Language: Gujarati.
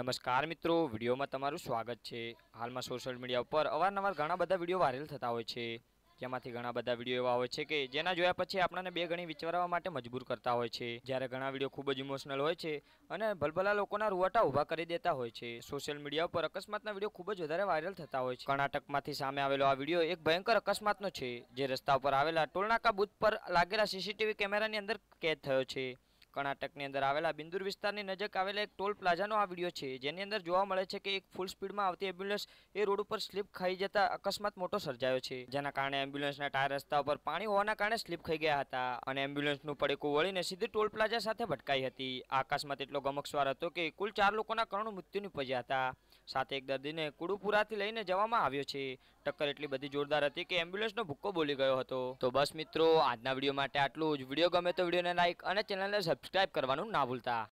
નમસ્કાર મિત્રો વિડીયોમાં તમારું સ્વાગત છે હાલમાં સોશિયલ મીડિયા ઉપર અવારનવાર ઘણા બધા વિડીયો વાયરલ થતા હોય છે જેમાંથી ઘણા બધા વિડીયો એવા હોય છે કે જેના જોયા પછી આપણને બે ગણી વિચારવા માટે મજબૂર કરતા હોય છે જ્યારે ઘણા વિડીયો ખૂબ જ ઇમોશનલ હોય છે અને ભલભલા લોકોના રૂવાટા ઊભા કરી દેતા હોય છે સોશિયલ મીડિયા ઉપર અકસ્માતના વિડીયો ખૂબ જ વધારે વાયરલ થતા હોય છે કર્ણાટકમાંથી સામે આવેલો આ વિડીયો એક ભયંકર અકસ્માતનો છે જે રસ્તા ઉપર આવેલા ટોલનાકા બુથ પર લાગેલા સીસીટીવી કેમેરાની અંદર કેદ થયો છે કર્ણાટકની અંદર આવેલા બિંદુર વિસ્તારની નજીક આવેલા એક ટોલ પ્લાઝાનો આ વિડીયો છે જેની અંદર જોવા મળે છે કે એક ફૂલ સ્પીડમાં આવતી એમ્બ્યુલન્સ એ રોડ ઉપર સ્લીપ ખાઈ જતા અકસ્માત મોટો સર્જાયો છે જેના કારણે એમ્બ્યુલન્સના ટાયર રસ્તા ઉપર પાણી હોવાના કારણે સ્લીપ ખાઈ ગયા હતા અને એમ્બ્યુલન્સનું પડેકું વળીને સીધી ટોલ પ્લાઝા સાથે ભટકાઈ હતી આ અકસ્માત એટલો ગમક્ષવાર હતો કે કુલ ચાર લોકોના કરુણ મૃત્યુ નિપજ્યા હતા સાથે એક દર્દીને કુડુપુરાથી લઈને જવામાં આવ્યો છે ટક્કર એટલી બધી જોરદાર હતી કે એમ્બ્યુલન્સનો ભૂક્કો બોલી ગયો હતો તો બસ મિત્રો આજના વિડીયો માટે આટલું જ વિડીયો ગમે તો વિડીયોને લાઇક અને ચેનલને સબસ્ક્રાઇબ કરવાનું ના ભૂલતા